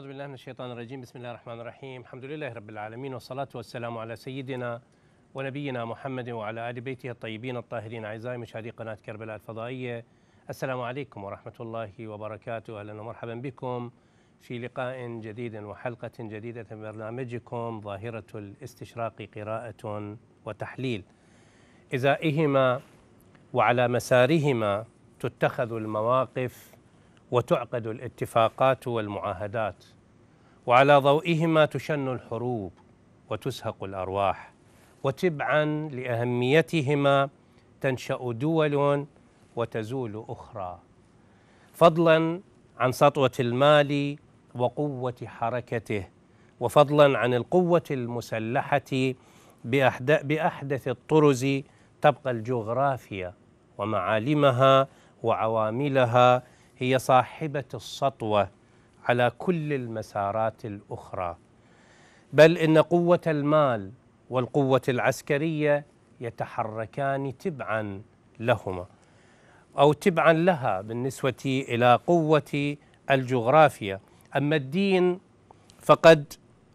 أعوذ بالله من الشيطان الرجيم بسم الله الرحمن الرحيم الحمد لله رب العالمين والصلاة والسلام على سيدنا ونبينا محمد وعلى آل بيته الطيبين الطاهرين أعزائي مشاهدي قناة كربلاء الفضائية السلام عليكم ورحمة الله وبركاته أهلا ومرحبا بكم في لقاء جديد وحلقة جديدة من برنامجكم ظاهرة الاستشراق قراءة وتحليل إزائهما وعلى مسارهما تتخذ المواقف وتعقد الاتفاقات والمعاهدات وعلى ضوئهما تشن الحروب وتسهق الارواح وتبعا لاهميتهما تنشا دول وتزول اخرى فضلا عن سطوه المال وقوه حركته وفضلا عن القوه المسلحه باحدث الطرز تبقى الجغرافيا ومعالمها وعواملها هي صاحبه السطوه على كل المسارات الاخرى بل ان قوه المال والقوه العسكريه يتحركان تبعا لهما او تبعا لها بالنسبه الى قوه الجغرافيا اما الدين فقد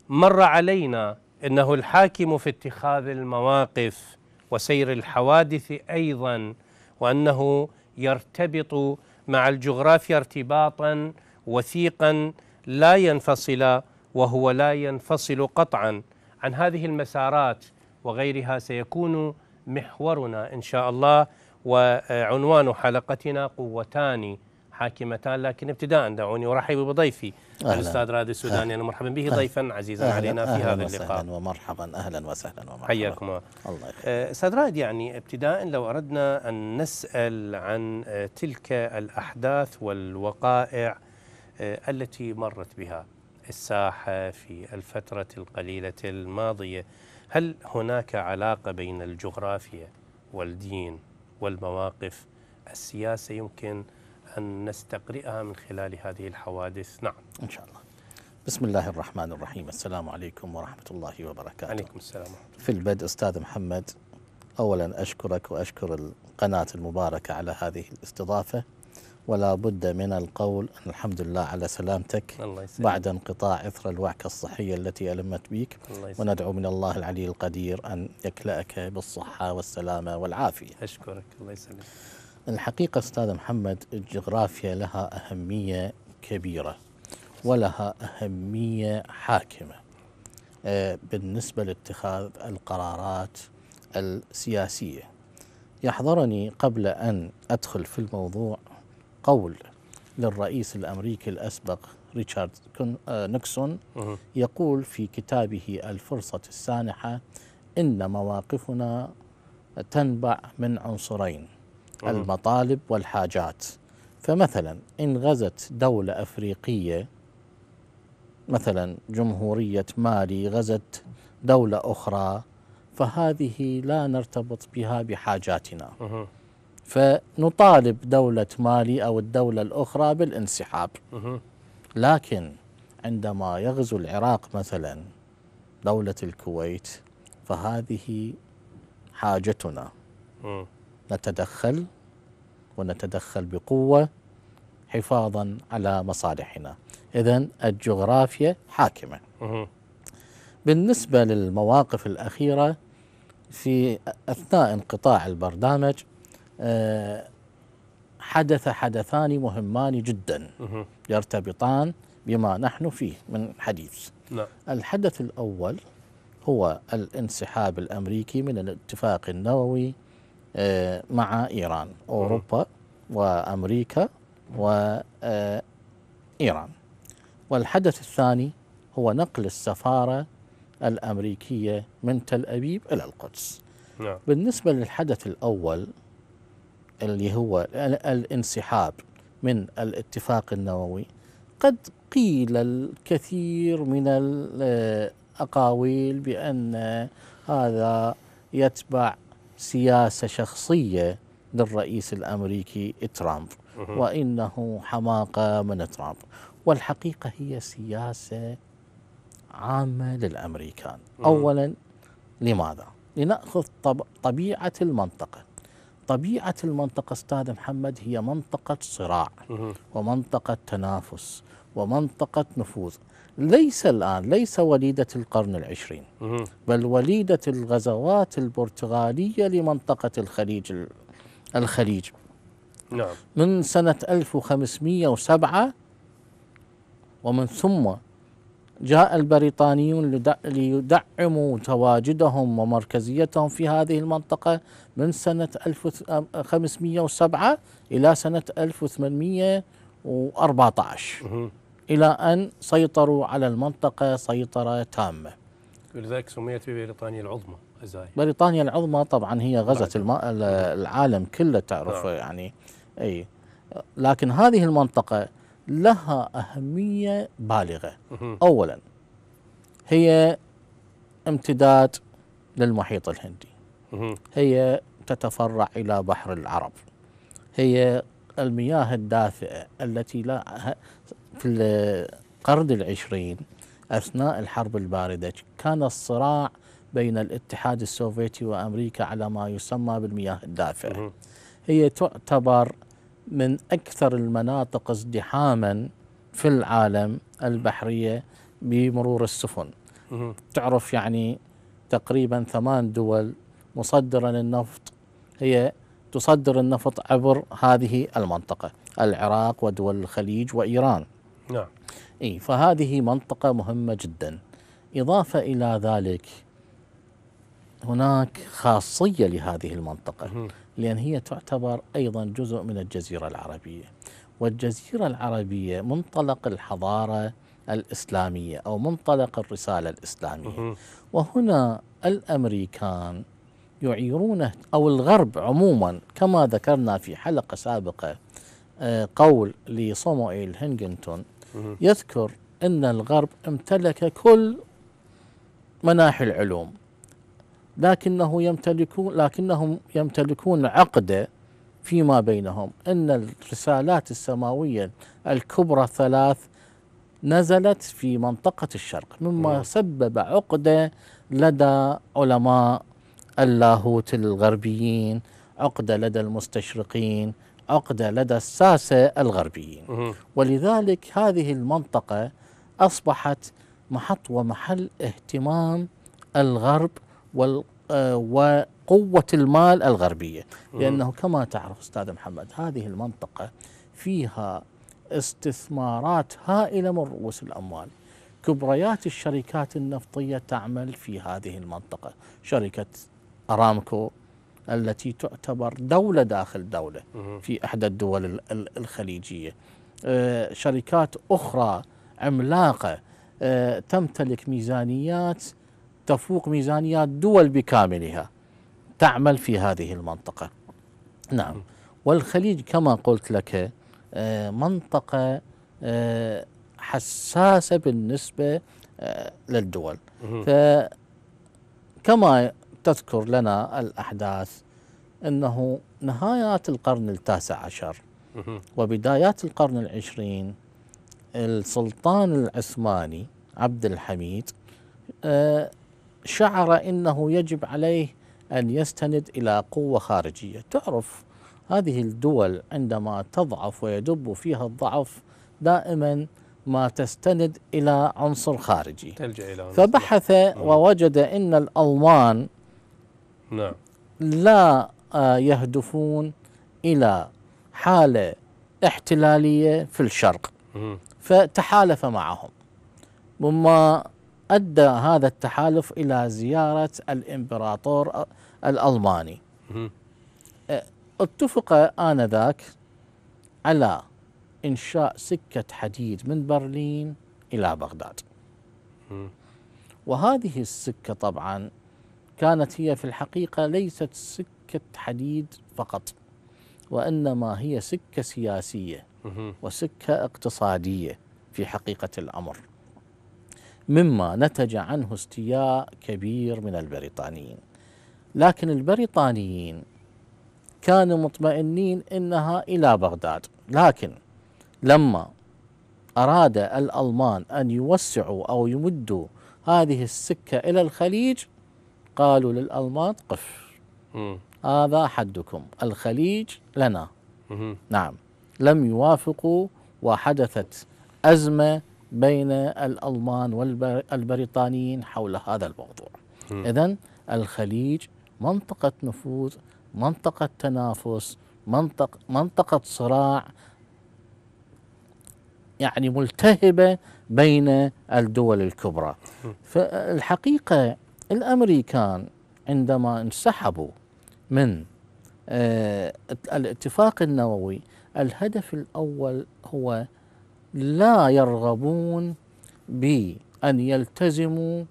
مر علينا انه الحاكم في اتخاذ المواقف وسير الحوادث ايضا وانه يرتبط مع الجغرافيا ارتباطا وثيقا لا ينفصل وهو لا ينفصل قطعا عن هذه المسارات وغيرها سيكون محورنا ان شاء الله وعنوان حلقتنا قوتان حاكمتان لكن ابتداء دعوني ارحب بضيفي الاستاذ رادي السوداني انا مرحبا به ضيفا عزيزا أهلا علينا في أهلا هذا اللقاء اهلا ومرحبا اهلا وسهلا ومرحبا حياكم الله أه، استاذ رائد يعني ابتداء لو اردنا ان نسال عن تلك الاحداث والوقائع آه، التي مرت بها الساحة في الفترة القليلة الماضية هل هناك علاقة بين الجغرافيا والدين والمواقف السياسة يمكن أن نستقرئها من خلال هذه الحوادث نعم إن شاء الله بسم الله الرحمن الرحيم السلام عليكم ورحمة الله وبركاته عليكم السلام في البدء أستاذ محمد أولا أشكرك وأشكر القناة المباركة على هذه الاستضافة ولا بد من القول أن الحمد لله على سلامتك الله بعد انقطاع إثر الوعكة الصحية التي ألمت بك الله وندعو من الله العلي القدير أن يكلأك بالصحة والسلامة والعافية أشكرك الله يسلمك الحقيقة أستاذ محمد الجغرافيا لها أهمية كبيرة ولها أهمية حاكمة آه، بالنسبة لاتخاذ القرارات السياسية يحضرني قبل أن أدخل في الموضوع قول للرئيس الأمريكي الأسبق ريتشارد آه، نيكسون يقول في كتابه الفرصة السانحة إن مواقفنا تنبع من عنصرين المطالب والحاجات فمثلا إن غزت دولة أفريقية مثلا جمهورية مالي غزت دولة أخرى فهذه لا نرتبط بها بحاجاتنا فنطالب دولة مالي أو الدولة الأخرى بالانسحاب لكن عندما يغزو العراق مثلا دولة الكويت فهذه حاجتنا نتدخل ونتدخل بقوة حفاظا على مصالحنا إذا الجغرافيا حاكمة بالنسبة للمواقف الأخيرة في أثناء انقطاع البرنامج آه، حدث حدثان مهمان جدا يرتبطان بما نحن فيه من حديث نعم. الحدث الأول هو الانسحاب الأمريكي من الاتفاق النووي آه، مع إيران أوروبا وأمريكا وإيران آه، والحدث الثاني هو نقل السفارة الأمريكية من تل أبيب إلى القدس نعم. بالنسبة للحدث الأول اللي هو الانسحاب من الاتفاق النووي قد قيل الكثير من الأقاويل بأن هذا يتبع سياسة شخصية للرئيس الأمريكي ترامب وإنه حماقة من ترامب والحقيقة هي سياسة عامة للأمريكان أولا لماذا؟ لنأخذ طبيعة المنطقة طبيعة المنطقة أستاذ محمد هي منطقة صراع ومنطقة تنافس ومنطقة نفوذ ليس الآن ليس وليدة القرن العشرين بل وليدة الغزوات البرتغالية لمنطقة الخليج الخليج نعم. من سنة 1507 ومن ثم جاء البريطانيون ليدعموا تواجدهم ومركزيتهم في هذه المنطقة من سنة 1507 إلى سنة 1814 إلى أن سيطروا على المنطقة سيطرة تامة ولذلك سميت ببريطانيا العظمى أزاي. بريطانيا العظمى طبعا هي غزت العالم كله تعرف نعم. يعني أي لكن هذه المنطقة لها أهمية بالغة أولا هي امتداد للمحيط الهندي هي تتفرع إلى بحر العرب هي المياه الدافئة التي لا في القرن العشرين أثناء الحرب الباردة كان الصراع بين الاتحاد السوفيتي وأمريكا على ما يسمى بالمياه الدافئة هي تعتبر من أكثر المناطق ازدحاما في العالم البحرية بمرور السفن تعرف يعني تقريبا ثمان دول مصدرة للنفط هي تصدر النفط عبر هذه المنطقة العراق ودول الخليج وإيران نعم إيه فهذه منطقة مهمة جدا إضافة إلى ذلك هناك خاصية لهذه المنطقة لأن هي تعتبر أيضا جزء من الجزيرة العربية والجزيرة العربية منطلق الحضارة الإسلامية أو منطلق الرسالة الإسلامية وهنا الأمريكان يعيرونه أو الغرب عموما كما ذكرنا في حلقة سابقة آه، قول لصموئيل هنجنتون يذكر أن الغرب امتلك كل مناحي العلوم لكنه يمتلكون لكنهم يمتلكون عقدة فيما بينهم أن الرسالات السماوية الكبرى الثلاث نزلت في منطقة الشرق مما نعم. سبب عقدة لدى علماء اللاهوت الغربيين عقدة لدى المستشرقين عقدة لدى الساسة الغربيين ولذلك هذه المنطقة أصبحت محط ومحل اهتمام الغرب آه، وقوة المال الغربية لأنه كما تعرف أستاذ محمد هذه المنطقة فيها استثمارات هائلة من رؤوس الأموال كبريات الشركات النفطية تعمل في هذه المنطقة شركة أرامكو التي تعتبر دولة داخل دولة في إحدى الدول الخليجية آه، شركات أخرى عملاقة آه، تمتلك ميزانيات تفوق ميزانيات دول بكاملها تعمل في هذه المنطقة نعم والخليج كما قلت لك آه، منطقة آه، حساسة بالنسبة آه، للدول فكما تذكر لنا الأحداث أنه نهايات القرن التاسع عشر وبدايات القرن العشرين السلطان العثماني عبد الحميد شعر انه يجب عليه ان يستند الى قوه خارجيه، تعرف هذه الدول عندما تضعف ويدب فيها الضعف دائما ما تستند الى عنصر خارجي. تلجا الى عنصر فبحث نعم. ووجد ان الالمان نعم لا آه، يهدفون الى حاله احتلاليه في الشرق فتحالف معهم مما أدى هذا التحالف إلى زيارة الإمبراطور الألماني أه، اتفق آنذاك على إنشاء سكة حديد من برلين إلى بغداد وهذه السكة طبعا كانت هي في الحقيقة ليست سكة حديد فقط وإنما هي سكة سياسية وسكة اقتصادية في حقيقة الأمر مما نتج عنه استياء كبير من البريطانيين لكن البريطانيين كانوا مطمئنين انها الى بغداد لكن لما اراد الالمان ان يوسعوا او يمدوا هذه السكه الى الخليج قالوا للالمان قف هذا حدكم الخليج لنا نعم لم يوافقوا وحدثت ازمه بين الألمان والبريطانيين حول هذا الموضوع إذا الخليج منطقة نفوذ منطقة تنافس منطق منطقة صراع يعني ملتهبة بين الدول الكبرى فالحقيقة الأمريكان عندما انسحبوا من آه، الاتفاق النووي الهدف الأول هو لا يرغبون بأن يلتزموا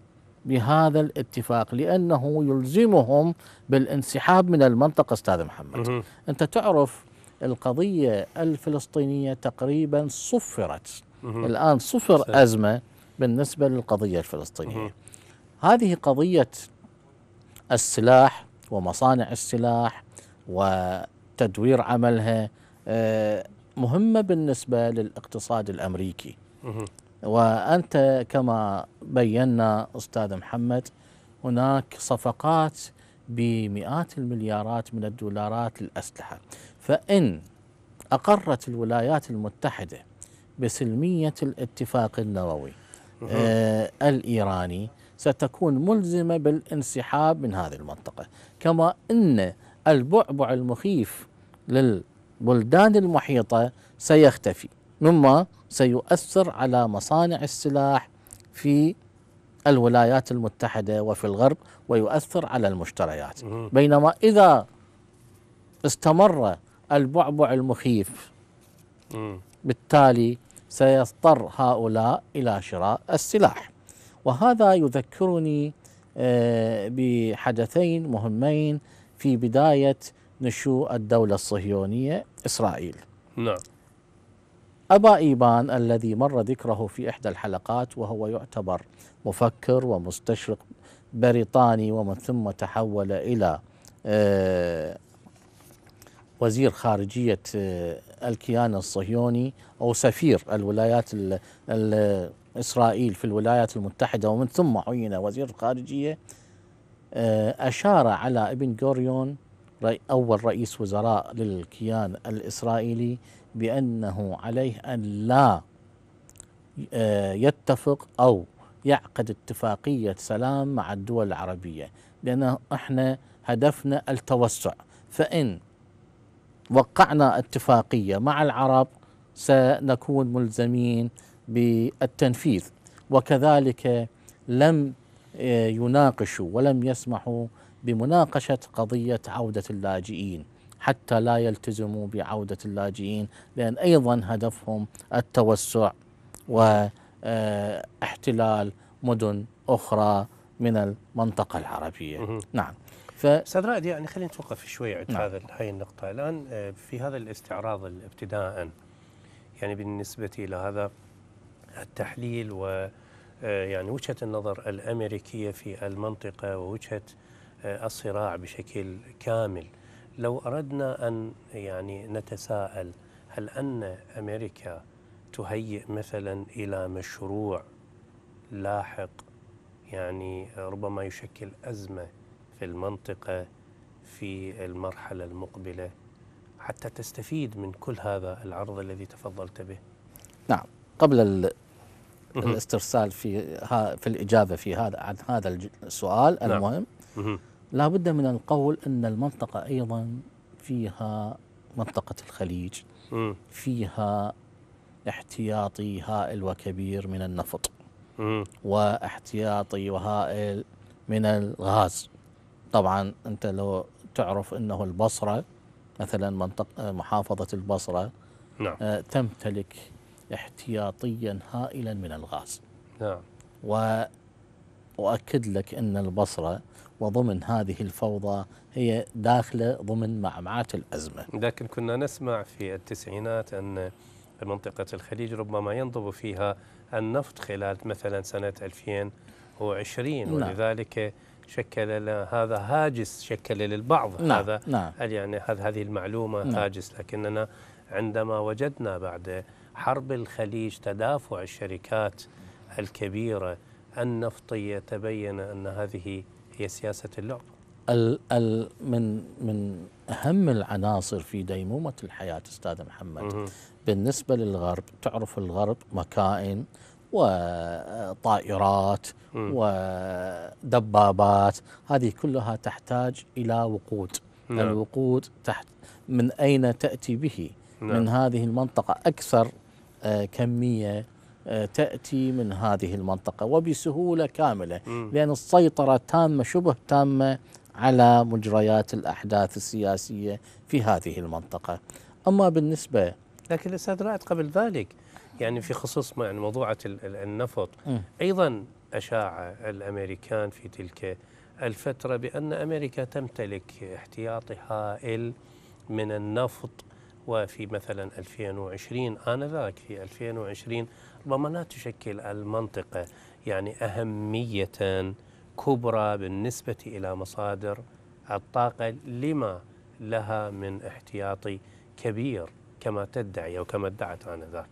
بهذا الاتفاق لأنه يلزمهم بالانسحاب من المنطقة أستاذ محمد أنت تعرف القضية الفلسطينية تقريبا صفرت الآن صفر أزمة بالنسبة للقضية الفلسطينية هذه قضية السلاح ومصانع السلاح وتدوير عملها آه، مهمة بالنسبة للاقتصاد الأمريكي وأنت كما بينا أستاذ محمد هناك صفقات بمئات المليارات من الدولارات للأسلحة فإن أقرت الولايات المتحدة بسلمية الاتفاق النووي آه الإيراني ستكون ملزمة بالانسحاب من هذه المنطقة كما أن البعبع المخيف لل بلدان المحيطة سيختفي مما سيؤثر على مصانع السلاح في الولايات المتحدة وفي الغرب ويؤثر على المشتريات بينما إذا استمر البعبع المخيف بالتالي سيضطر هؤلاء إلى شراء السلاح وهذا يذكرني آه، بحدثين مهمين في بداية نشوء الدولة الصهيونية إسرائيل نعم أبا إيبان الذي مر ذكره في إحدى الحلقات وهو يعتبر مفكر ومستشرق بريطاني ومن ثم تحول إلى آه، وزير خارجية آه، الكيان الصهيوني أو سفير الولايات إسرائيل في الولايات المتحدة ومن ثم عين وزير خارجية آه، أشار على ابن غوريون أول رئيس وزراء للكيان الإسرائيلي بأنه عليه أن لا آه، يتفق أو يعقد اتفاقية سلام مع الدول العربية لأن احنا هدفنا التوسع فإن وقعنا اتفاقية مع العرب سنكون ملزمين بالتنفيذ وكذلك لم آه، يناقشوا ولم يسمحوا بمناقشة قضية عودة اللاجئين حتى لا يلتزموا بعودة اللاجئين لأن أيضا هدفهم التوسع واحتلال آه، مدن أخرى من المنطقة العربية نعم ف... استاذ رائد يعني خلينا نتوقف شوي عند نعم. هذا هاي النقطة الآن آه، في هذا الاستعراض ابتداء يعني بالنسبة إلى هذا التحليل و آه، يعني وجهة النظر الأمريكية في المنطقة ووجهة الصراع بشكل كامل لو أردنا أن يعني نتساءل هل أن أمريكا تهيئ مثلا إلى مشروع لاحق يعني ربما يشكل أزمة في المنطقة في المرحلة المقبلة حتى تستفيد من كل هذا العرض الذي تفضلت به نعم قبل الاسترسال في في الإجابة في هذا عن هذا السؤال نعم. المهم نعم. لا بد من القول أن المنطقة أيضا فيها منطقة الخليج فيها احتياطي هائل وكبير من النفط واحتياطي وهائل من الغاز طبعا أنت لو تعرف أنه البصرة مثلا منطقة محافظة البصرة نعم. آه، تمتلك احتياطيا هائلا من الغاز نعم. أؤكد لك أن البصرة وضمن هذه الفوضى هي داخلة ضمن معمعات الأزمة لكن كنا نسمع في التسعينات أن منطقة الخليج ربما ينضب فيها النفط خلال مثلا سنة 2020 نعم. ولذلك شكل هذا هاجس شكل للبعض نعم. هذا نعم. يعني هذه المعلومة نعم. هاجس لكننا عندما وجدنا بعد حرب الخليج تدافع الشركات الكبيرة النفطية تبين أن هذه هي سياسة اللعب ال ال من من أهم العناصر في ديمومة الحياة أستاذ محمد بالنسبة للغرب تعرف الغرب مكائن وطائرات ودبابات هذه كلها تحتاج إلى وقود نعم. الوقود تحت من أين تأتي به نعم. من هذه المنطقة أكثر آه، كمية آه، تأتي من هذه المنطقة وبسهولة كاملة لأن السيطرة تامة شبه تامة على مجريات الأحداث السياسية في هذه المنطقة أما بالنسبة لكن أستاذ رائد قبل ذلك يعني في خصوص يعني موضوعة النفط أيضا أشاع الأمريكان في تلك الفترة بأن أمريكا تمتلك احتياطي هائل من النفط وفي مثلا 2020 آنذاك في 2020 ربما لا تشكل المنطقة يعني أهمية كبرى بالنسبة إلى مصادر الطاقة لما لها من احتياطي كبير كما تدعي أو كما ادعت آنذاك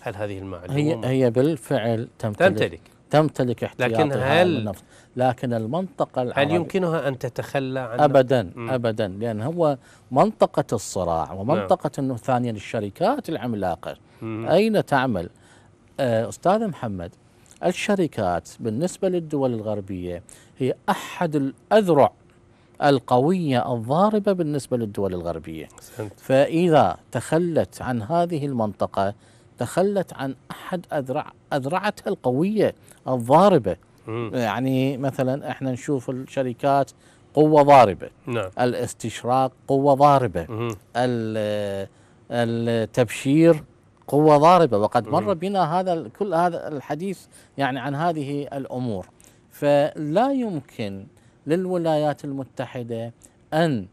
هل هذه المعلومة هي هي بالفعل تمتلك, تمتلك تمتلك احتياطها لكن هل النفط لكن المنطقة العربية هل يمكنها أن تتخلى عن أبدا مم. أبدا لأن هو منطقة الصراع ومنطقة نعم. أنه ثانيا الشركات العملاقة مم. أين تعمل آه، أستاذ محمد الشركات بالنسبة للدول الغربية هي أحد الأذرع القوية الضاربة بالنسبة للدول الغربية فإذا تخلت عن هذه المنطقة تخلت عن أحد أذرع أذرعتها القوية الضاربة م. يعني مثلا احنا نشوف الشركات قوة ضاربة نعم. الاستشراق قوة ضاربة التبشير قوة ضاربة وقد مر بنا هذا كل هذا الحديث يعني عن هذه الأمور فلا يمكن للولايات المتحدة أن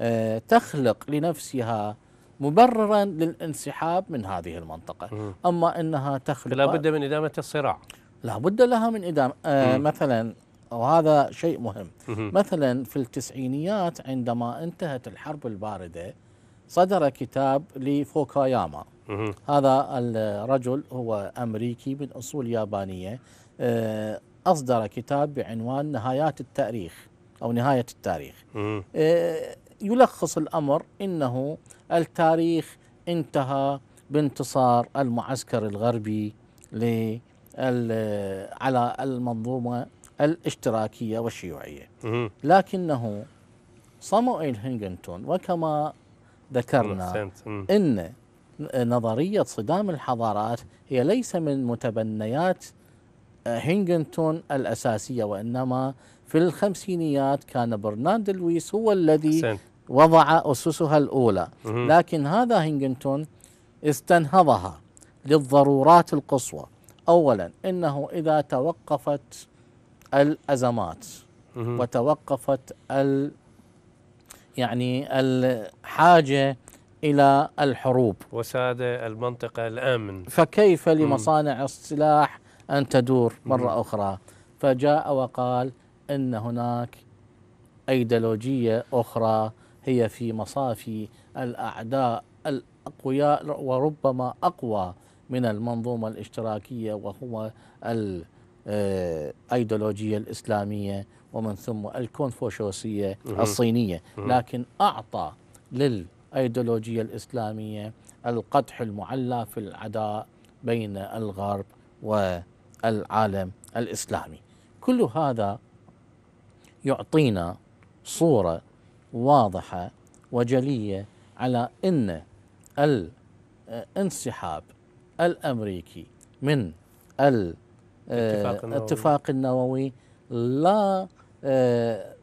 آه، تخلق لنفسها مبررا للانسحاب من هذه المنطقة أما أنها تخلق لا بد من إدامة الصراع لا بد لها من إدامة آه مثلا وهذا شيء مهم مثلا في التسعينيات عندما انتهت الحرب الباردة صدر كتاب لفوكاياما هذا الرجل هو أمريكي من أصول يابانية آه، أصدر كتاب بعنوان نهايات التاريخ أو نهاية التاريخ يلخص الامر انه التاريخ انتهى بانتصار المعسكر الغربي على المنظومه الاشتراكيه والشيوعيه لكنه صموئيل هينغنتون وكما ذكرنا ان نظريه صدام الحضارات هي ليس من متبنيات هينغنتون الاساسيه وانما في الخمسينيات كان برناند لويس هو الذي حسين. وضع أسسها الأولى لكن هذا هينغنتون استنهضها للضرورات القصوى أولا إنه إذا توقفت الأزمات وتوقفت ال يعني الحاجة إلى الحروب وسادة المنطقة الآمن فكيف لمصانع السلاح أن تدور مرة أخرى فجاء وقال ان هناك ايديولوجيه اخرى هي في مصافي الاعداء الاقوياء وربما اقوى من المنظومه الاشتراكيه وهو الايديولوجيه آه، الاسلاميه ومن ثم الكونفوشوسيه الصينيه لكن اعطى للايديولوجيه الاسلاميه القدح المعلى في العداء بين الغرب والعالم الاسلامي كل هذا يعطينا صوره واضحه وجليه على ان الانسحاب الامريكي من الاتفاق آه، النووي لا آه،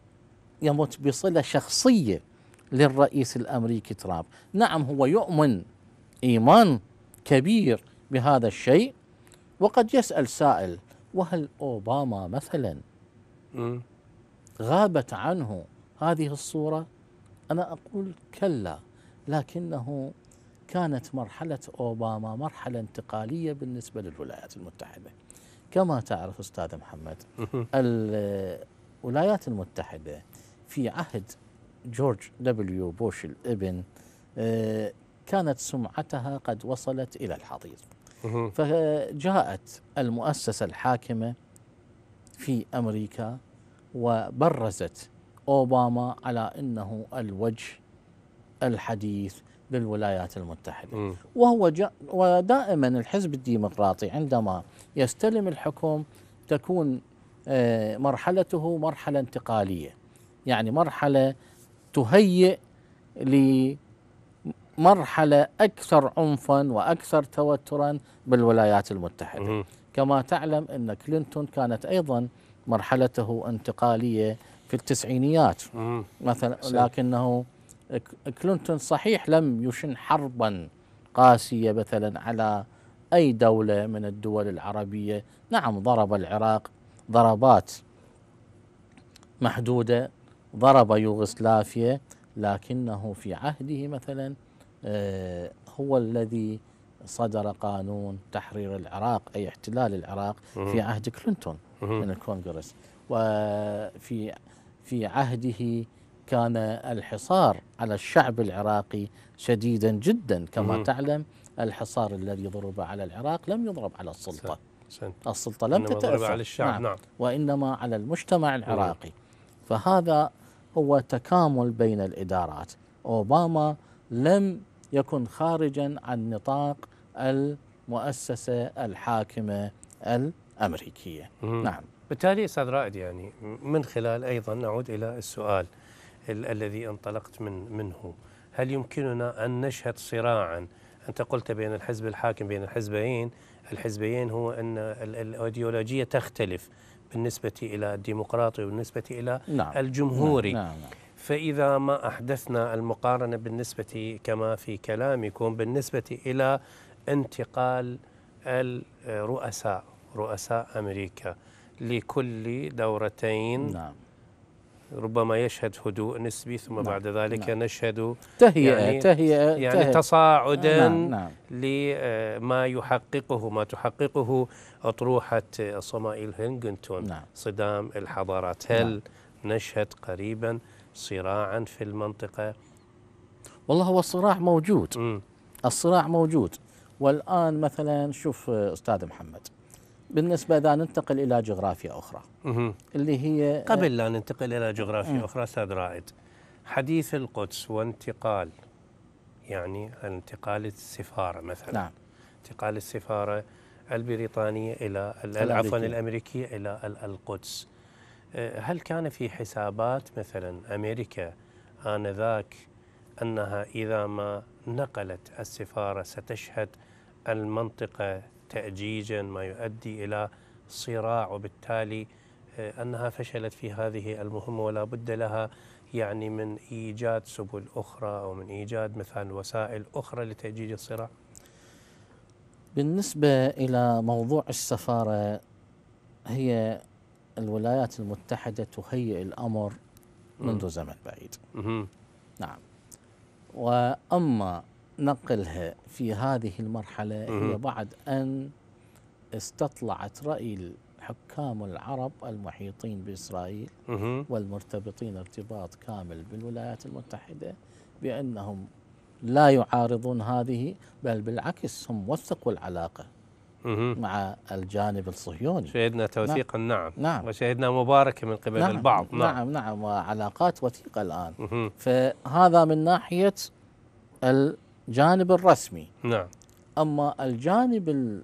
يمت بصله شخصيه للرئيس الامريكي ترامب، نعم هو يؤمن ايمان كبير بهذا الشيء وقد يسال سائل وهل اوباما مثلا غابت عنه هذه الصورة أنا أقول كلا لكنه كانت مرحلة أوباما مرحلة انتقالية بالنسبة للولايات المتحدة كما تعرف أستاذ محمد الولايات المتحدة في عهد جورج دبليو بوش الابن آه، كانت سمعتها قد وصلت إلى الحضيض فجاءت المؤسسة الحاكمة في أمريكا وبرزت أوباما على أنه الوجه الحديث للولايات المتحدة م. وهو جا ودائما الحزب الديمقراطي عندما يستلم الحكم تكون آه، مرحلته مرحلة انتقالية يعني مرحلة تهيئ لمرحلة أكثر عنفا وأكثر توترا بالولايات المتحدة م. كما تعلم أن كلينتون كانت أيضا مرحلته انتقاليه في التسعينيات مثلا لكنه كلينتون صحيح لم يشن حربا قاسيه مثلا على اي دوله من الدول العربيه، نعم ضرب العراق ضربات محدوده ضرب يوغسلافيا لكنه في عهده مثلا آه، هو الذي صدر قانون تحرير العراق اي احتلال العراق في عهد كلينتون. من الكونغرس وفي في عهده كان الحصار على الشعب العراقي شديدا جدا كما مم. تعلم الحصار الذي ضرب على العراق لم يضرب على السلطة سنت. السلطة لم تتأثر على الشعب نعم. نعم. وإنما على المجتمع العراقي مم. فهذا هو تكامل بين الإدارات أوباما لم يكن خارجا عن نطاق المؤسسة الحاكمة ال أمريكية مم. نعم بالتالي استاذ رائد يعني من خلال ايضا نعود الى السؤال ال الذي انطلقت من منه هل يمكننا ان نشهد صراعا انت قلت بين الحزب الحاكم بين الحزبين الحزبين هو ان الايديولوجيه تختلف بالنسبه الى الديمقراطي وبالنسبه الى نعم. الجمهوري نعم. نعم. نعم. فإذا ما أحدثنا المقارنة بالنسبة كما في كلامكم بالنسبة إلى انتقال الرؤساء رؤساء أمريكا لكل دورتين نعم ربما يشهد هدوء نسبي ثم نعم بعد ذلك نعم نشهد تهيئة يعني, تهيئة يعني تهيئة تصاعدا نعم نعم لما آه، يحققه ما تحققه أطروحة آه، صمائل هينغنتون نعم صدام الحضارات هل نعم نشهد قريبا صراعا في المنطقة والله هو الصراع موجود الصراع موجود والآن مثلا شوف آه، أستاذ محمد بالنسبة إذا ننتقل إلى جغرافيا أخرى مه. اللي هي قبل آه، لا ننتقل إلى جغرافيا مه. أخرى أستاذ رائد حديث القدس وانتقال يعني انتقال السفارة مثلا نعم. انتقال السفارة البريطانية إلى عفوا الأمريكية إلى القدس آه، هل كان في حسابات مثلا أمريكا آنذاك أنها إذا ما نقلت السفارة ستشهد المنطقة تأجيجا ما يؤدي إلى صراع وبالتالي آه، أنها فشلت في هذه المهمة ولا بد لها يعني من إيجاد سبل أخرى أو من إيجاد مثلا وسائل أخرى لتأجيج الصراع بالنسبة إلى موضوع السفارة هي الولايات المتحدة تهيئ الأمر منذ زمن بعيد نعم وأما نقلها في هذه المرحلة هي بعد أن استطلعت رأي الحكام العرب المحيطين بإسرائيل والمرتبطين ارتباط كامل بالولايات المتحدة بأنهم لا يعارضون هذه بل بالعكس هم وثقوا العلاقة مع الجانب الصهيوني شهدنا توثيقا نعم, نعم نعم وشهدنا مباركة من قبل نعم البعض نعم نعم, نعم وعلاقات وثيقة الآن فهذا من ناحية الجانب الرسمي نعم أما الجانب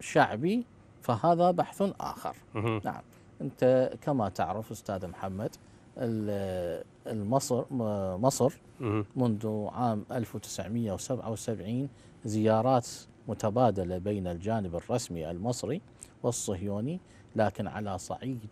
الشعبي فهذا بحث آخر مه. نعم أنت كما تعرف أستاذ محمد المصر مصر منذ عام 1977 زيارات متبادلة بين الجانب الرسمي المصري والصهيوني لكن على صعيد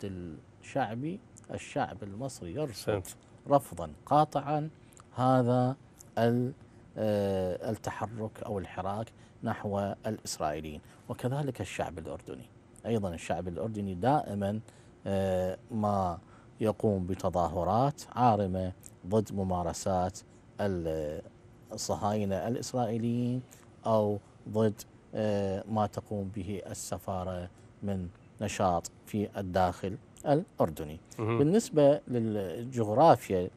الشعبي الشعب المصري يرفض رفضا قاطعا هذا ال آه، التحرك أو الحراك نحو الإسرائيليين وكذلك الشعب الأردني أيضا الشعب الأردني دائما آه، ما يقوم بتظاهرات عارمة ضد ممارسات الصهاينة الإسرائيليين أو ضد آه، ما تقوم به السفارة من نشاط في الداخل الأردني بالنسبة للجغرافيا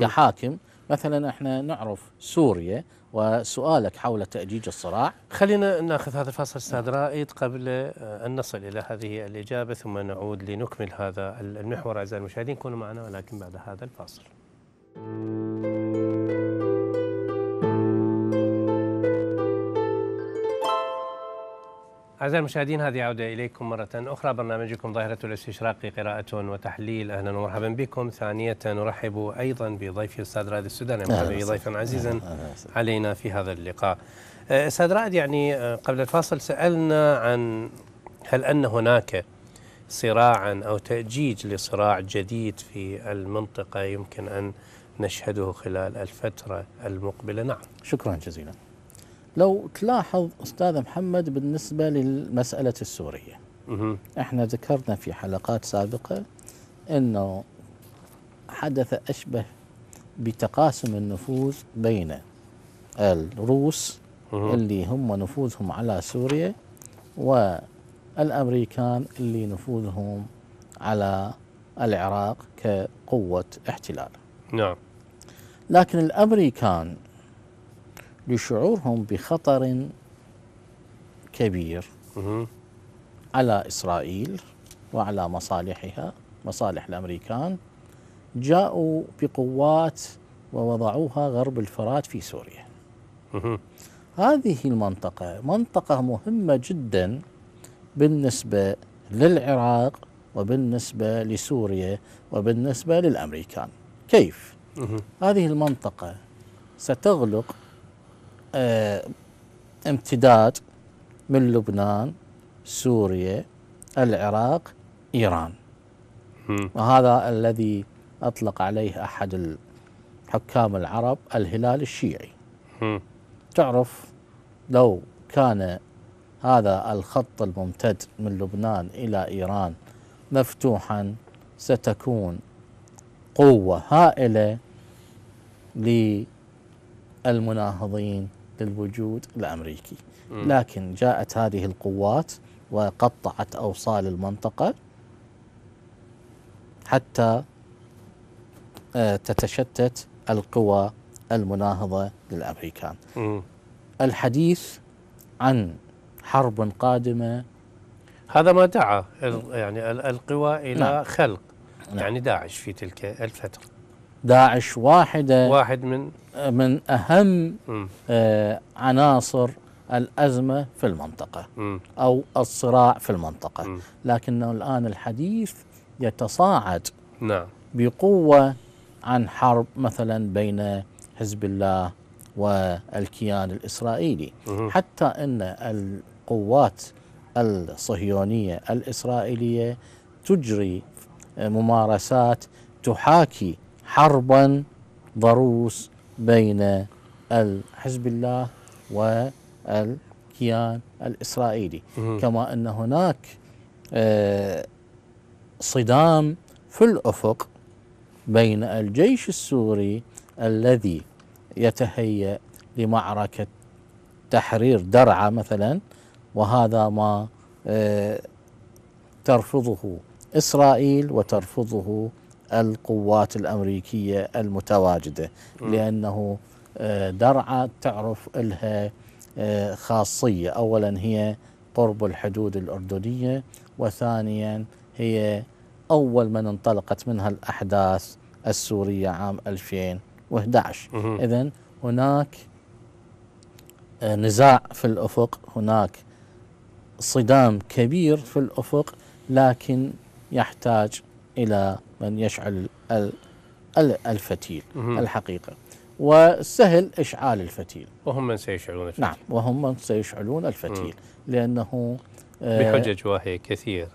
كحاكم مثلا احنا نعرف سوريا وسؤالك حول تأجيج الصراع خلينا ناخذ هذا الفاصل استاذ رائد قبل آه، ان نصل الى هذه الاجابه ثم نعود لنكمل هذا المحور اعزائي المشاهدين كونوا معنا ولكن بعد هذا الفاصل. أعزائي المشاهدين هذه عودة إليكم مرة أخرى برنامجكم ظاهرة الاستشراق قراءة وتحليل أهلا ومرحبا بكم ثانية نرحب أيضا بضيفي الأستاذ رائد السوداني مرحبا ضيفا عزيزا علينا في هذا اللقاء أه، أستاذ رائد يعني أه، قبل الفاصل سألنا عن هل أن هناك صراعا أو تأجيج لصراع جديد في المنطقة يمكن أن نشهده خلال الفترة المقبلة نعم شكرا جزيلا لو تلاحظ استاذ محمد بالنسبه للمساله السوريه احنا ذكرنا في حلقات سابقه انه حدث اشبه بتقاسم النفوذ بين الروس اللي هم نفوذهم على سوريا والامريكان اللي نفوذهم على العراق كقوه احتلال. نعم. لكن الامريكان لشعورهم بخطر كبير على إسرائيل وعلى مصالحها مصالح الأمريكان جاءوا بقوات ووضعوها غرب الفرات في سوريا هذه المنطقة منطقة مهمة جدا بالنسبة للعراق وبالنسبة لسوريا وبالنسبة للأمريكان كيف؟ هذه المنطقة ستغلق آه، امتداد من لبنان سوريا العراق إيران وهذا الذي أطلق عليه أحد الحكام العرب الهلال الشيعي تعرف لو كان هذا الخط الممتد من لبنان إلى إيران مفتوحا ستكون قوة هائلة للمناهضين للوجود الأمريكي لكن جاءت هذه القوات وقطعت أوصال المنطقة حتى آه، تتشتت القوى المناهضة للأمريكان الحديث عن حرب قادمة هذا ما دعا يعني القوى إلى نعم. خلق نعم. يعني داعش في تلك الفترة داعش واحدة واحد من من أهم آه عناصر الأزمة في المنطقة م. أو الصراع في المنطقة م. لكنه الآن الحديث يتصاعد نعم. بقوة عن حرب مثلا بين حزب الله والكيان الإسرائيلي م. حتى أن القوات الصهيونية الإسرائيلية تجري ممارسات تحاكي حربا ضروس بين حزب الله والكيان الإسرائيلي كما أن هناك آه، صدام في الأفق بين الجيش السوري الذي يتهيأ لمعركة تحرير درعا مثلا وهذا ما آه، ترفضه إسرائيل وترفضه القوات الأمريكية المتواجدة لأنه آه، درعا تعرف لها آه، خاصية أولا هي قرب الحدود الأردنية وثانيا هي أول من انطلقت منها الأحداث السورية عام 2011 إذا هناك آه، نزاع في الأفق هناك صدام كبير في الأفق لكن يحتاج إلى من يشعل الفتيل الحقيقة وسهل إشعال الفتيل وهم من سيشعلون الفتيل نعم وهم من سيشعلون الفتيل لأنه آه، بحجج واهية كثير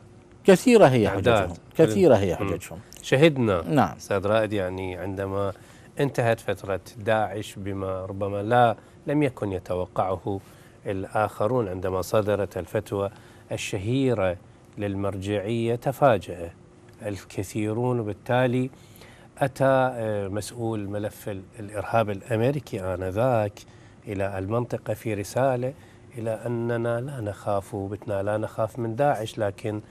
كثيرة هي حججهم كثيرة هي حججهم شهدنا نعم أستاذ رائد يعني عندما انتهت فترة داعش بما ربما لا لم يكن يتوقعه الآخرون عندما صدرت الفتوى الشهيرة للمرجعية تفاجأ الكثيرون وبالتالي أتى آه، مسؤول ملف الإرهاب الأمريكي آنذاك إلى المنطقة في رسالة إلى أننا لا نخاف بتنا لا نخاف من داعش لكن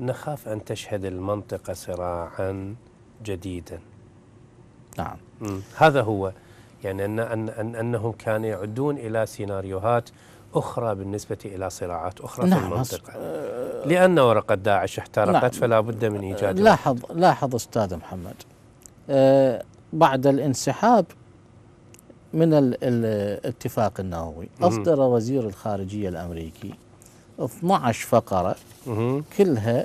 نخاف أن تشهد المنطقة صراعا جديدا نعم هذا هو يعني أن أن أن أنهم كانوا يعدون إلى سيناريوهات أخرى بالنسبة إلى صراعات أخرى نعم في المنطقة آه، لأن ورقة داعش احترقت نعم فلا بد من إيجاد لاحظ لاحظ أستاذ محمد آه، بعد الانسحاب من الاتفاق النووي أصدر وزير الخارجية الأمريكي 12 فقرة كلها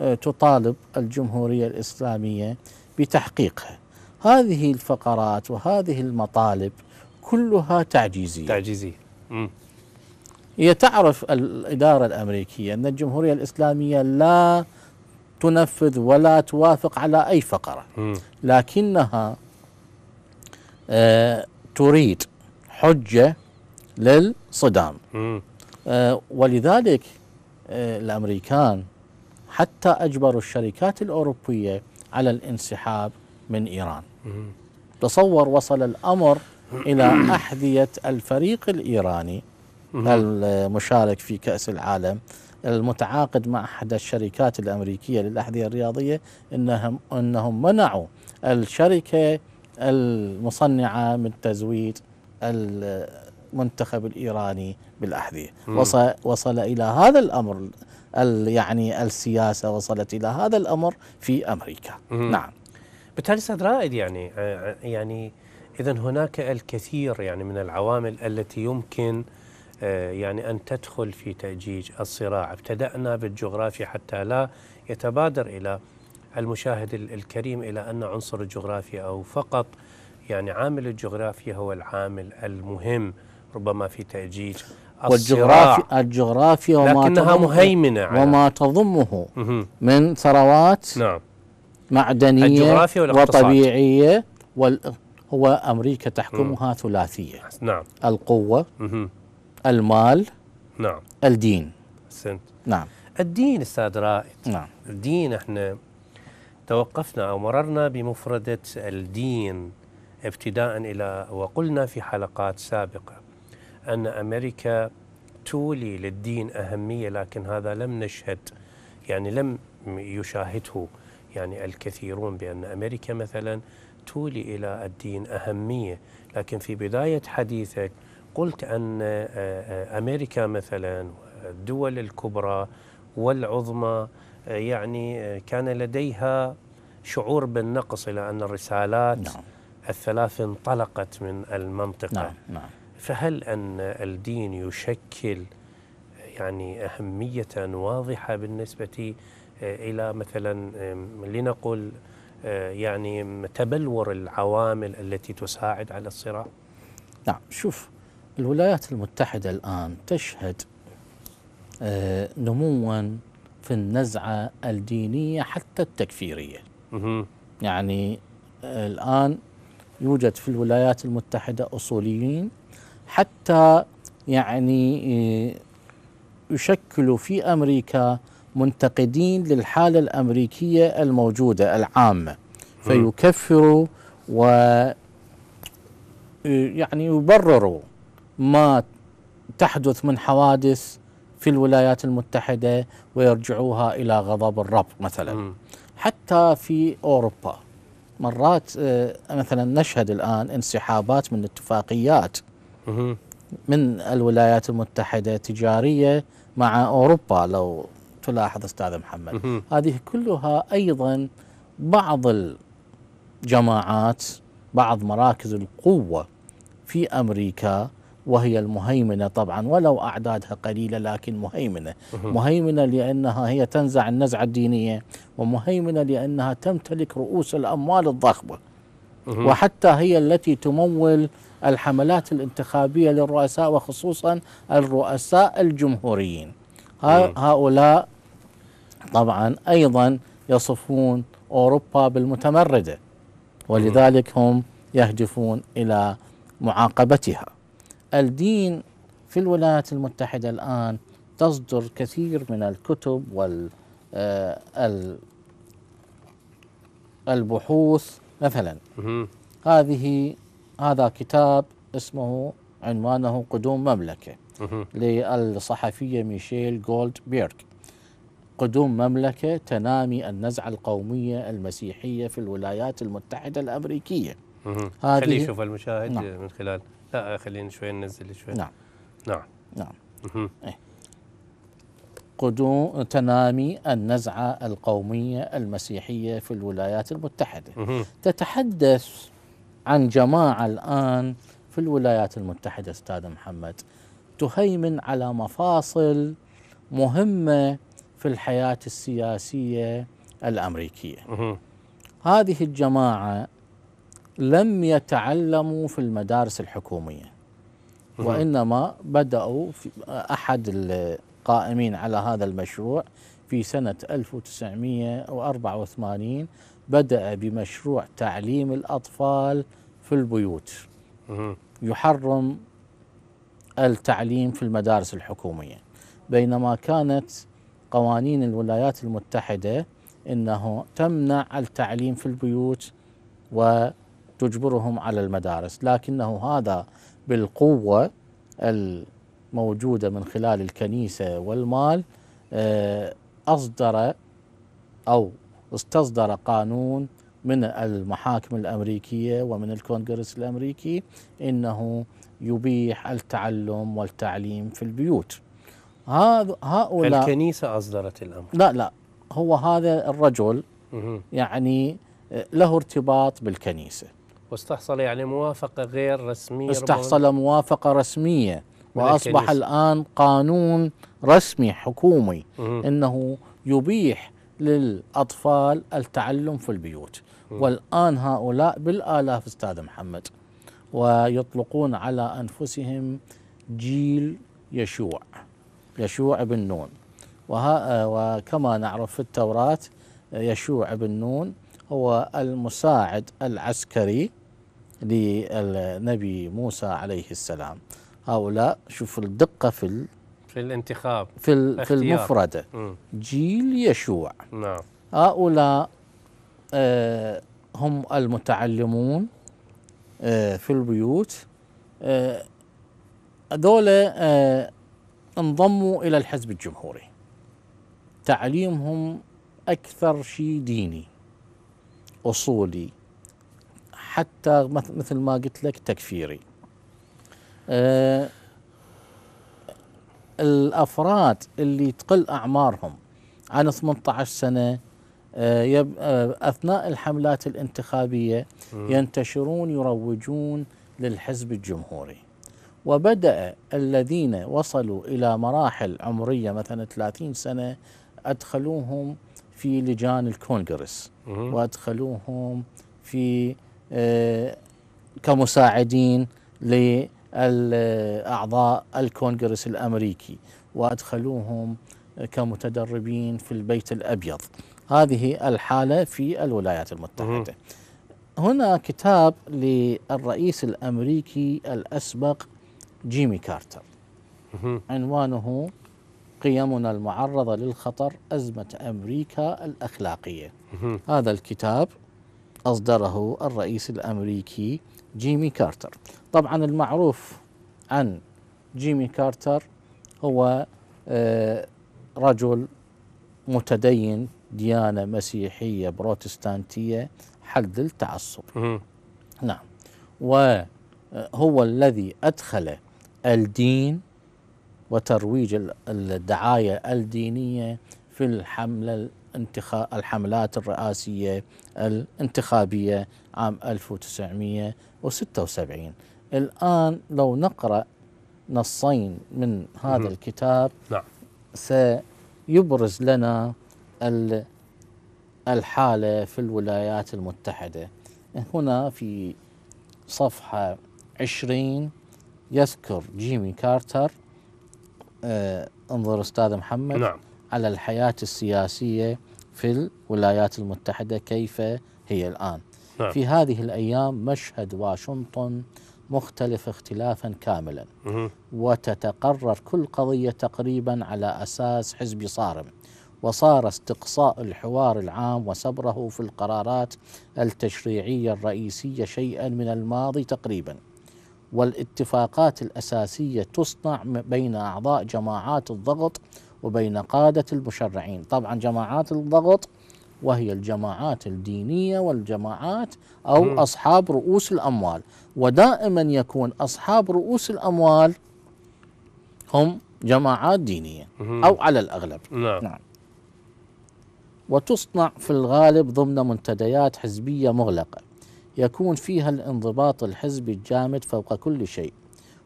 آه، تطالب الجمهورية الإسلامية بتحقيقها هذه الفقرات وهذه المطالب كلها تعجيزية تعجيزية هي تعرف الإدارة الأمريكية أن الجمهورية الإسلامية لا تنفذ ولا توافق على أي فقرة لكنها آه، تريد حجة للصدام آه، ولذلك آه، الأمريكان حتى أجبروا الشركات الأوروبية على الانسحاب من إيران تصور وصل الأمر إلى أحذية الفريق الإيراني المشارك في كأس العالم المتعاقد مع أحد الشركات الامريكيه للاحذيه الرياضيه انهم انهم منعوا الشركه المصنعه من تزويد المنتخب الايراني بالاحذيه وصل وصل الى هذا الامر يعني السياسه وصلت الى هذا الامر في امريكا مم. نعم بالتالي استاذ رائد يعني آه، يعني اذا هناك الكثير يعني من العوامل التي يمكن آه، يعني أن تدخل في تأجيج الصراع ابتدأنا بالجغرافيا حتى لا يتبادر إلى المشاهد الكريم إلى أن عنصر الجغرافيا أو فقط يعني عامل الجغرافيا هو العامل المهم ربما في تأجيج والجغرافيا الجغرافيا وما لكنها مهيمنة على وما تضمه من ثروات نعم معدنية وطبيعية وال هو أمريكا تحكمها ثلاثية نعم القوة المال نعم الدين سنت نعم الدين استاذ رائد نعم الدين احنا توقفنا او مررنا بمفرده الدين ابتداء الى وقلنا في حلقات سابقه ان امريكا تولي للدين اهميه لكن هذا لم نشهد يعني لم يشاهده يعني الكثيرون بان امريكا مثلا تولي الى الدين اهميه لكن في بدايه حديثك قلت أن آه، آه، أمريكا مثلا الدول الكبرى والعظمى آه، يعني كان لديها شعور بالنقص إلى أن الرسالات نعم. الثلاث انطلقت من المنطقة نعم. نعم. فهل أن الدين يشكل يعني أهمية واضحة بالنسبة إلى مثلا لنقل يعني تبلور العوامل التي تساعد على الصراع نعم شوف الولايات المتحدة الآن تشهد آه، نموا في النزعة الدينية حتى التكفيرية يعني آه، الآن يوجد في الولايات المتحدة أصوليين حتى يعني آه، يشكلوا في أمريكا منتقدين للحالة الأمريكية الموجودة العامة فيكفروا و يعني يبرروا ما تحدث من حوادث في الولايات المتحدة ويرجعوها إلى غضب الرب مثلا م. حتى في أوروبا مرات آه، مثلا نشهد الآن انسحابات من اتفاقيات من الولايات المتحدة تجارية مع أوروبا لو تلاحظ أستاذ محمد هذه كلها أيضا بعض الجماعات بعض مراكز القوة في أمريكا وهي المهيمنة طبعا ولو أعدادها قليلة لكن مهيمنة مهيمنة لأنها هي تنزع النزعة الدينية ومهيمنة لأنها تمتلك رؤوس الأموال الضخمة وحتى هي التي تمول الحملات الانتخابية للرؤساء وخصوصا الرؤساء الجمهوريين هؤلاء طبعا أيضا يصفون أوروبا بالمتمردة ولذلك هم يهدفون إلى معاقبتها الدين في الولايات المتحدة الآن تصدر كثير من الكتب وال آه، البحوث مثلا هذه هذا كتاب اسمه عنوانه قدوم مملكة للصحفية ميشيل جولد بيرك قدوم مملكة تنامي النزعة القومية المسيحية في الولايات المتحدة الأمريكية هذه خليه يشوف المشاهد نعم. من خلال لا خلينا شوي ننزل شوي نعم نعم نعم إيه. قدوم تنامي النزعة القومية المسيحية في الولايات المتحدة تتحدث عن جماعة الآن في الولايات المتحدة أستاذ محمد تهيمن على مفاصل مهمة في الحياة السياسية الأمريكية هذه الجماعة لم يتعلموا في المدارس الحكوميه وانما بداوا في احد القائمين على هذا المشروع في سنه 1984 بدا بمشروع تعليم الاطفال في البيوت يحرم التعليم في المدارس الحكوميه بينما كانت قوانين الولايات المتحده انه تمنع التعليم في البيوت و تجبرهم على المدارس لكنه هذا بالقوة الموجودة من خلال الكنيسة والمال آه، أصدر أو استصدر قانون من المحاكم الأمريكية ومن الكونغرس الأمريكي إنه يبيح التعلم والتعليم في البيوت هذا هؤلاء الكنيسة أصدرت الأمر لا لا هو هذا الرجل يعني آه، له ارتباط بالكنيسه واستحصل يعني موافقة غير رسمية استحصل موافقة رسمية وأصبح الآن قانون رسمي حكومي مم. أنه يبيح للأطفال التعلم في البيوت مم. والآن هؤلاء بالآلاف أستاذ محمد ويطلقون على أنفسهم جيل يشوع يشوع بن نون وها وكما نعرف في التوراة يشوع بن نون هو المساعد العسكري للنبي موسى عليه السلام هؤلاء شوف الدقة في ال في الانتخاب في, ال في المفردة م. جيل يشوع نعم هؤلاء آه هم المتعلمون آه في البيوت آه هذول آه، انضموا إلى الحزب الجمهوري تعليمهم أكثر شيء ديني أصولي حتى مثل ما قلت لك تكفيري أه الافراد اللي تقل اعمارهم عن 18 سنه آه، آه، اثناء الحملات الانتخابيه ينتشرون يروجون للحزب الجمهوري وبدا الذين وصلوا الى مراحل عمريه مثلا 30 سنه ادخلوهم في لجان الكونغرس وادخلوهم في آه، كمساعدين لأعضاء الكونغرس الأمريكي وأدخلوهم كمتدربين في البيت الأبيض هذه الحالة في الولايات المتحدة هنا كتاب للرئيس الأمريكي الأسبق جيمي كارتر عنوانه قيمنا المعرضة للخطر أزمة أمريكا الأخلاقية هذا الكتاب أصدره الرئيس الأمريكي جيمي كارتر طبعا المعروف عن جيمي كارتر هو آه، رجل متدين ديانة مسيحية بروتستانتية حد التعصب نعم وهو آه، الذي أدخل الدين وترويج الدعاية الدينية في الحملة الحملات الرئاسية الانتخابية عام 1976 الآن لو نقرأ نصين من هذا الكتاب نعم. سيبرز لنا الحالة في الولايات المتحدة هنا في صفحة 20 يذكر جيمي كارتر آه انظر أستاذ محمد نعم. على الحياة السياسية في الولايات المتحدة كيف هي الآن نعم. في هذه الأيام مشهد واشنطن مختلف اختلافا كاملا مه. وتتقرر كل قضية تقريبا على أساس حزبي صارم وصار استقصاء الحوار العام وسبره في القرارات التشريعية الرئيسية شيئا من الماضي تقريبا والاتفاقات الأساسية تصنع بين أعضاء جماعات الضغط وبين قادة المشرعين طبعا جماعات الضغط وهي الجماعات الدينية والجماعات أو م. أصحاب رؤوس الأموال ودائما يكون أصحاب رؤوس الأموال هم جماعات دينية م. أو على الأغلب نعم, نعم. وتصنع في الغالب ضمن منتديات حزبية مغلقة يكون فيها الانضباط الحزبي الجامد فوق كل شيء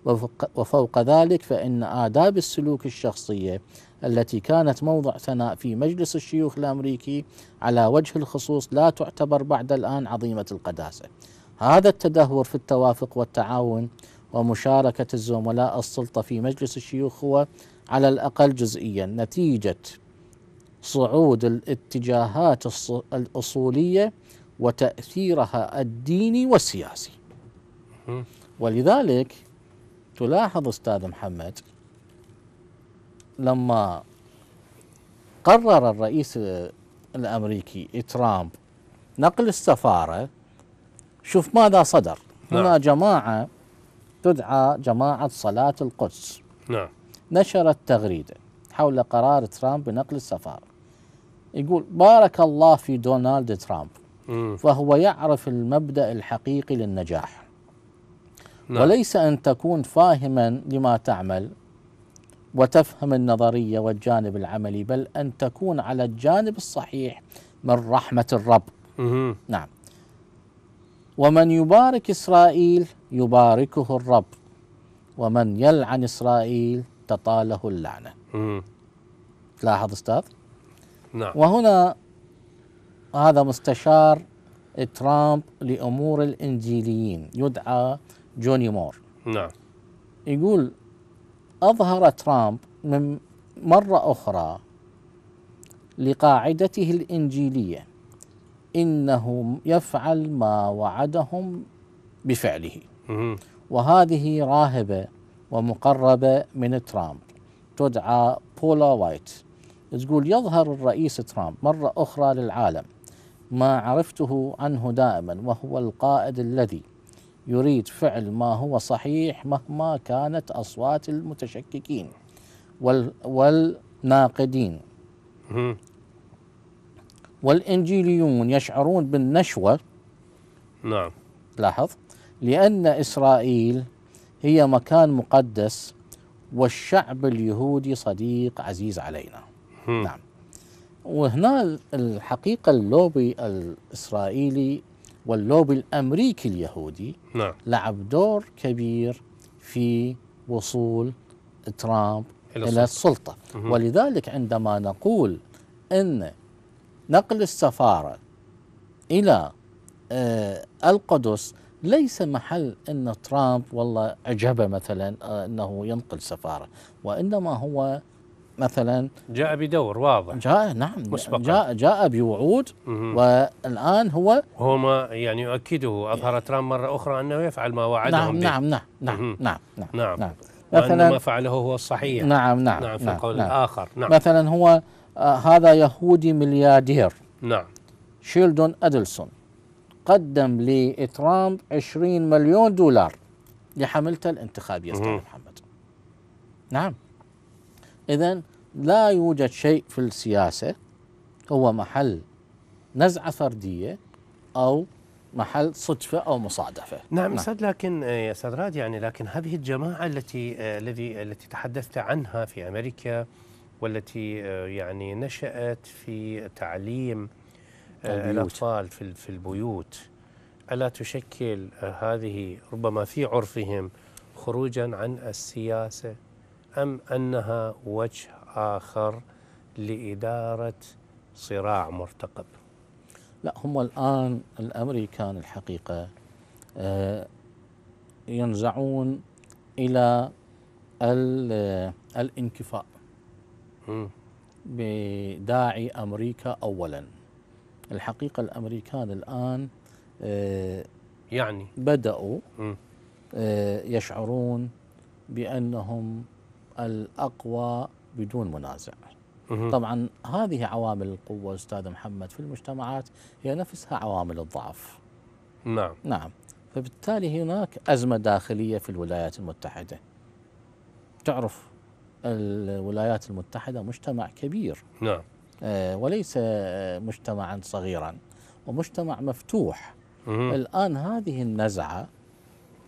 وفوق, وفوق ذلك فإن آداب السلوك الشخصية التي كانت موضع ثناء في مجلس الشيوخ الامريكي على وجه الخصوص لا تعتبر بعد الان عظيمه القداسه. هذا التدهور في التوافق والتعاون ومشاركه الزملاء السلطه في مجلس الشيوخ هو على الاقل جزئيا نتيجه صعود الاتجاهات الاصوليه وتاثيرها الديني والسياسي. ولذلك تلاحظ استاذ محمد لما قرر الرئيس الامريكي ترامب نقل السفاره شوف ماذا صدر نعم. هنا جماعه تدعى جماعه صلاه القدس نعم نشرت تغريده حول قرار ترامب بنقل السفاره يقول بارك الله في دونالد ترامب مم. فهو يعرف المبدا الحقيقي للنجاح نعم. وليس ان تكون فاهما لما تعمل وتفهم النظريه والجانب العملي بل ان تكون على الجانب الصحيح من رحمه الرب. نعم. ومن يبارك اسرائيل يباركه الرب ومن يلعن اسرائيل تطاله اللعنه. تلاحظ استاذ؟ نعم. وهنا هذا مستشار ترامب لامور الانجيليين يدعى جوني مور. نعم. يقول أظهر ترامب من مرة أخرى لقاعدته الإنجيلية إنه يفعل ما وعدهم بفعله وهذه راهبة ومقربة من ترامب تدعى بولا وايت تقول يظهر الرئيس ترامب مرة أخرى للعالم ما عرفته عنه دائما وهو القائد الذي يريد فعل ما هو صحيح مهما كانت أصوات المتشككين وال والناقدين والإنجيليون يشعرون بالنشوة نعم لاحظ لأن إسرائيل هي مكان مقدس والشعب اليهودي صديق عزيز علينا نعم وهنا الحقيقة اللوبي الإسرائيلي واللوبي الأمريكي اليهودي نعم. لعب دور كبير في وصول ترامب إلى, السلطه, إلى السلطة, ولذلك عندما نقول أن نقل السفارة إلى آه القدس ليس محل أن ترامب والله عجبه مثلا آه أنه ينقل سفارة وإنما هو مثلا جاء بدور واضح جاء نعم مسبقا جاء جاء بوعود والان هو هو ما يعني يؤكده اظهر ترامب مره اخرى انه يفعل ما وعدهم نعم نعم، نعم، نعم،, نعم نعم, نعم نعم نعم نعم نعم مثلا ما فعله هو الصحيح نعم نعم نعم في القول نعم الاخر نعم مثلا هو آه هذا يهودي ملياردير نعم شيلدون ادلسون قدم لترامب 20 مليون دولار لحملته الانتخابيه استاذ محمد نعم إذا لا يوجد شيء في السياسة هو محل نزعة فردية أو محل صدفة أو مصادفة نعم, نعم. أستاذ لكن آه، يا أستاذ راد يعني لكن هذه الجماعة التي آه، الذي التي تحدثت عنها في أمريكا والتي آه، يعني نشأت في تعليم البيوت. الأطفال في في البيوت ألا تشكل هذه ربما في عرفهم خروجا عن السياسة أم أنها وجه آخر لإدارة صراع مرتقب لا هم الآن الأمريكان الحقيقة آه، ينزعون إلى آه، الانكفاء بداعي أمريكا أولا الحقيقة الأمريكان الآن آه، يعني بدأوا يشعرون بأنهم الأقوى بدون منازع طبعا هذه عوامل القوة أستاذ محمد في المجتمعات هي نفسها عوامل الضعف نعم نعم فبالتالي هناك أزمة داخلية في الولايات المتحدة تعرف الولايات المتحدة مجتمع كبير نعم آه، وليس مجتمعا صغيرا ومجتمع مفتوح مم. الآن هذه النزعة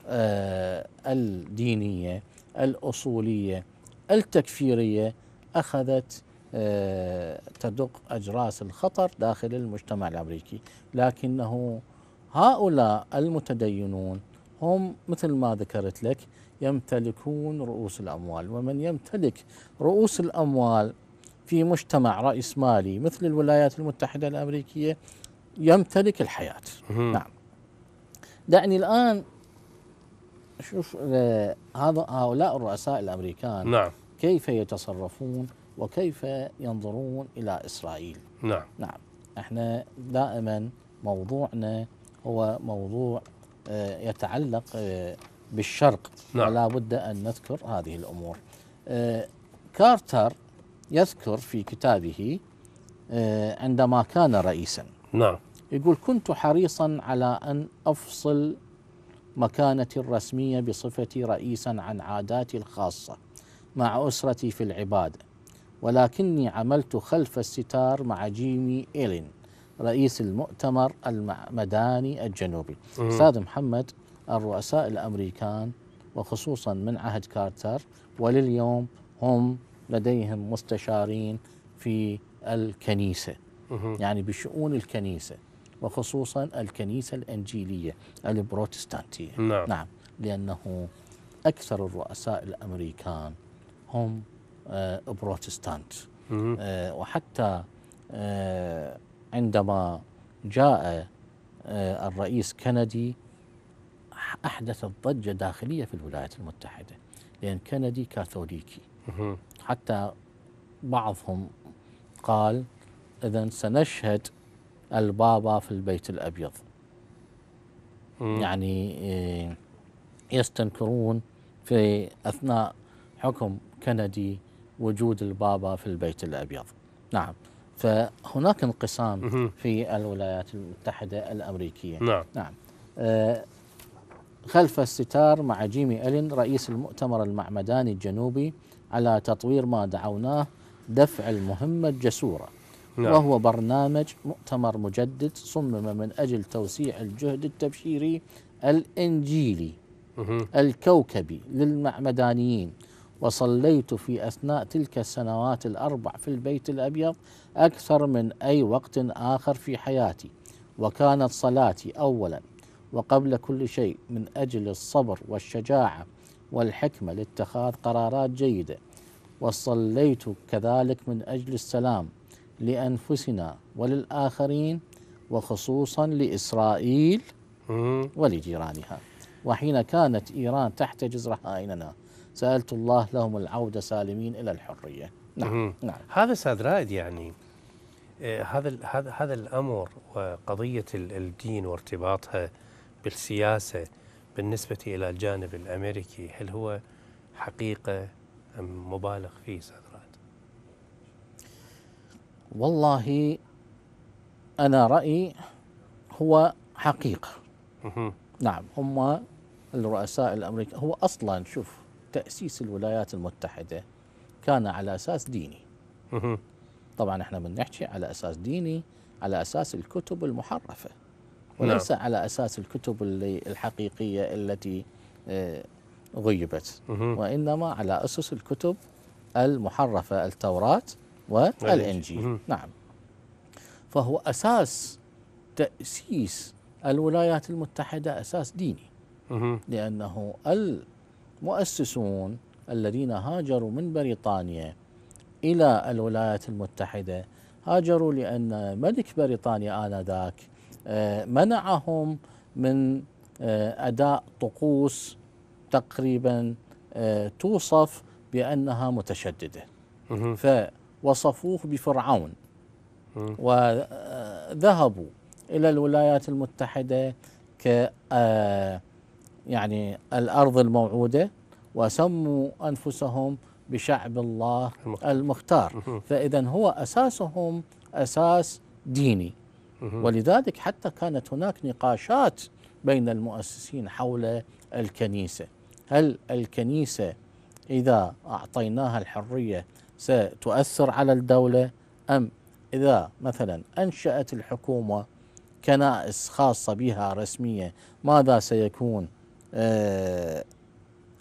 آه، الدينية الأصولية التكفيرية أخذت آه، تدق أجراس الخطر داخل المجتمع الأمريكي لكنه هؤلاء المتدينون هم مثل ما ذكرت لك يمتلكون رؤوس الأموال ومن يمتلك رؤوس الأموال في مجتمع رأس مالي مثل الولايات المتحدة الأمريكية يمتلك الحياة نعم دعني الآن شوف آه، هذا هؤلاء الرؤساء الامريكان نعم كيف يتصرفون وكيف ينظرون الى اسرائيل نعم نعم احنا دائما موضوعنا هو موضوع آه، يتعلق آه، بالشرق نعم. ولا بد ان نذكر هذه الامور كارتر يذكر في كتابه عندما كان رئيسا نعم يقول كنت حريصا على ان افصل مكانتي الرسمية بصفتي رئيسا عن عاداتي الخاصة مع أسرتي في العبادة ولكني عملت خلف الستار مع جيمي إيلين رئيس المؤتمر المدني الجنوبي أستاذ محمد الرؤساء الأمريكان وخصوصا من عهد كارتر ولليوم هم لديهم مستشارين في الكنيسة يعني بشؤون الكنيسة وخصوصا الكنيسة الأنجيلية البروتستانتية نعم, نعم لأنه أكثر الرؤساء الأمريكان هم آه، بروتستانت آه، وحتى آه، عندما جاء الرئيس كندي أحدثت ضجة داخلية في الولايات المتحدة لأن كندي كاثوليكي حتى بعضهم قال إذا سنشهد البابا في البيت الأبيض م. يعني آه، يستنكرون في أثناء حكم كندي وجود البابا في البيت الأبيض نعم فهناك انقسام في الولايات المتحدة الأمريكية نعم, نعم. آه خلف الستار مع جيمي ألين رئيس المؤتمر المعمداني الجنوبي على تطوير ما دعوناه دفع المهمة الجسورة نعم. وهو برنامج مؤتمر مجدد صمم من أجل توسيع الجهد التبشيري الإنجيلي الكوكبي للمعمدانيين وصليت في أثناء تلك السنوات الأربع في البيت الأبيض أكثر من أي وقت آخر في حياتي وكانت صلاتي أولا وقبل كل شيء من أجل الصبر والشجاعة والحكمة لاتخاذ قرارات جيدة وصليت كذلك من أجل السلام لانفسنا وللاخرين وخصوصا لاسرائيل ولجيرانها وحين كانت ايران تحتجز رهائننا سالت الله لهم العوده سالمين الى الحريه نعم نعم هذا استاذ رائد يعني آه، هذا هذا هذا الامر وقضيه الدين وارتباطها بالسياسه بالنسبه الى الجانب الامريكي هل هو حقيقه ام مبالغ فيه استاذ والله أنا رأيي هو حقيقة نعم هم الرؤساء الأمريكيين هو أصلا شوف تأسيس الولايات المتحدة كان على أساس ديني طبعا احنا بنحكي على أساس ديني على أساس الكتب المحرفة نعم. وليس نعم. على أساس الكتب اللي الحقيقية التي آه، غيبت وإنما على أسس الكتب المحرفة التوراة والإنجيل نعم فهو أساس تأسيس الولايات المتحدة أساس ديني لأنه المؤسسون الذين هاجروا من بريطانيا إلى الولايات المتحدة هاجروا لأن ملك بريطانيا آنذاك آه، منعهم من آه، أداء طقوس تقريبا آه، توصف بأنها متشددة وصفوه بفرعون وذهبوا إلى الولايات المتحدة ك آه، يعني الأرض الموعودة وسموا أنفسهم بشعب الله المختار فإذا هو أساسهم أساس ديني ولذلك حتى كانت هناك نقاشات بين المؤسسين حول الكنيسة هل الكنيسة إذا أعطيناها الحرية ستؤثر على الدولة أم إذا مثلا أنشأت الحكومة كنائس خاصة بها رسمية ماذا سيكون آه،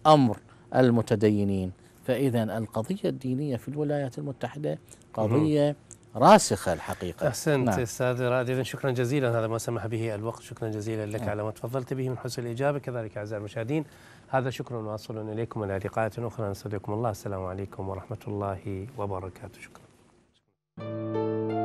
أمر المتدينين فإذا القضية الدينية في الولايات المتحدة قضية راسخة الحقيقة أحسنت نعم. أستاذ رائد شكرا جزيلا هذا ما سمح به الوقت شكرا جزيلا لك نعم. على ما تفضلت به من حسن الإجابة كذلك أعزائي المشاهدين هذا شكر واصل إليكم إلى لقاءات أخرى نستودعكم الله السلام عليكم ورحمة الله وبركاته شكرا, شكرا.